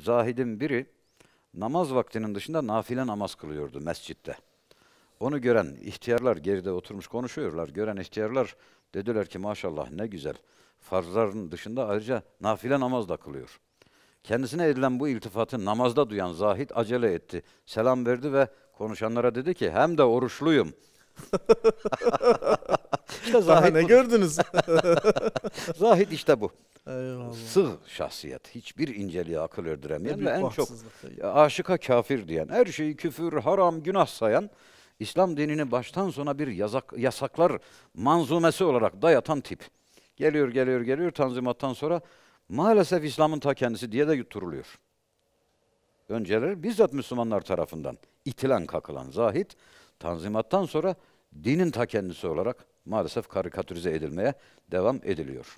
zahidin biri namaz vaktinin dışında nafile namaz kılıyordu mescitte. Onu gören ihtiyarlar geride oturmuş konuşuyorlar. Gören ihtiyarlar dediler ki maşallah ne güzel. Farzların dışında ayrıca nafile namaz da kılıyor. Kendisine edilen bu iltifatı namazda duyan zahid acele etti. Selam verdi ve konuşanlara dedi ki hem de oruçluyum. İşte ne gördünüz? zahid işte bu. Eyvallah. Sığ şahsiyet. Hiçbir inceliği akıl öldüremeyen ve en çok aşıka kafir diyen, her şeyi küfür, haram, günah sayan, İslam dinini baştan sona bir yasak yasaklar manzumesi olarak dayatan tip. Geliyor, geliyor, geliyor tanzimattan sonra maalesef İslam'ın ta kendisi diye de yutturuluyor. Önceleri bizzat Müslümanlar tarafından itilen kakılan zahid, tanzimattan sonra dinin ta kendisi olarak maalesef karikatürize edilmeye devam ediliyor.